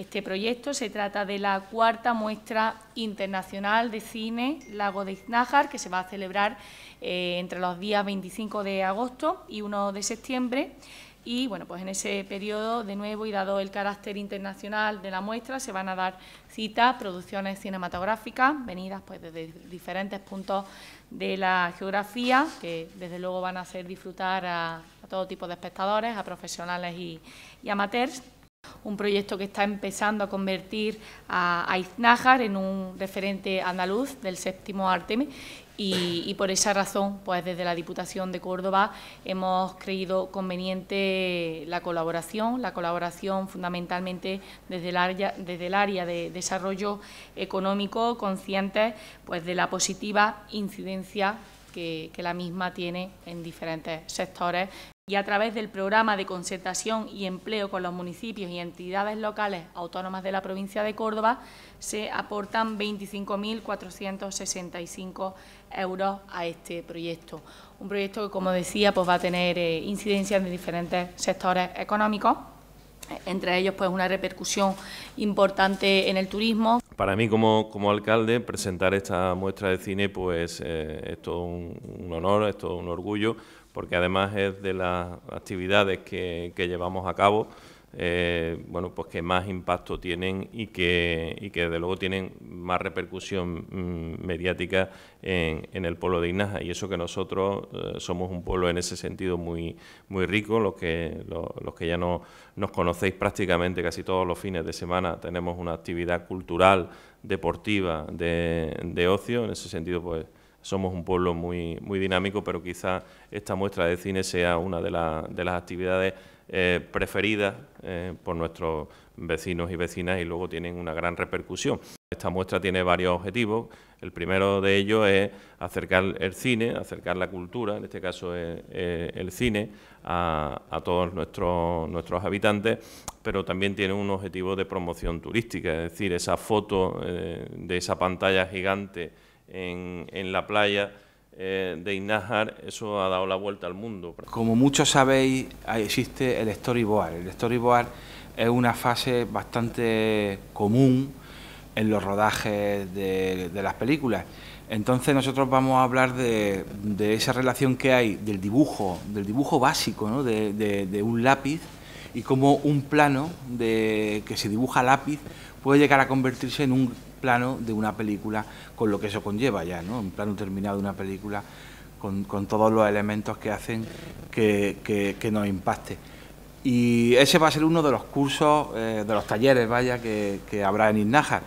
este proyecto. Se trata de la cuarta muestra internacional de cine Lago de Iznájar, que se va a celebrar eh, entre los días 25 de agosto y 1 de septiembre. Y bueno, pues en ese periodo, de nuevo, y dado el carácter internacional de la muestra, se van a dar citas, producciones cinematográficas, venidas pues desde diferentes puntos de la geografía, que desde luego van a hacer disfrutar a, todo tipo de espectadores, a profesionales y, y amateurs un proyecto que está empezando a convertir a, Iznájar en un referente andaluz del séptimo Artemis y, por esa razón, pues desde la Diputación de Córdoba hemos creído conveniente la colaboración, la colaboración fundamentalmente desde el área, de desarrollo económico, conscientes pues de la positiva incidencia que la misma tiene en diferentes sectores y a través del programa de concertación y empleo con los municipios y entidades locales autónomas de la provincia de Córdoba, se aportan 25.465 euros a este proyecto. Un proyecto que, como decía, pues va a tener incidencias eh, incidencia en diferentes sectores económicos, entre ellos pues una repercusión importante en el turismo. Para mí como, alcalde presentar esta muestra de cine pues eh, es todo un, un honor, es todo un orgullo, porque además es de las actividades que, llevamos a cabo, eh, bueno, pues que más impacto tienen y que, y que desde luego tienen más repercusión mm, mediática en, el pueblo de Inaja. Y eso que nosotros eh, somos un pueblo en ese sentido muy, muy rico, los que, que ya no, nos conocéis prácticamente casi todos los fines de semana tenemos una actividad cultural, deportiva, de, de ocio, en ese sentido pues somos un pueblo muy, muy dinámico, pero quizá esta muestra de cine sea una de, las actividades eh, preferidas eh, por nuestros vecinos y vecinas y luego tienen una gran repercusión. Esta muestra tiene varios objetivos. El primero de ellos es acercar el cine, acercar la cultura, en este caso eh, el cine, a, todos nuestros, nuestros habitantes, pero también tiene un objetivo de promoción turística, es decir, esa foto de esa pantalla gigante en, la playa eh, de Inajar, eso ha dado la vuelta al mundo. Como muchos sabéis, existe el storyboard. El storyboard es una fase bastante común en los rodajes de, las películas. Entonces nosotros vamos a hablar de, esa relación que hay del dibujo, del dibujo básico, ¿no? de un lápiz y cómo un plano de, que se dibuja a lápiz puede llegar a convertirse en un plano de una película con lo que eso conlleva ya, ¿no? un plano terminado de una película con, todos los elementos que hacen que, nos impacte. Y ese va a ser uno de los cursos, eh, de los talleres, vaya, que, habrá en Inaja.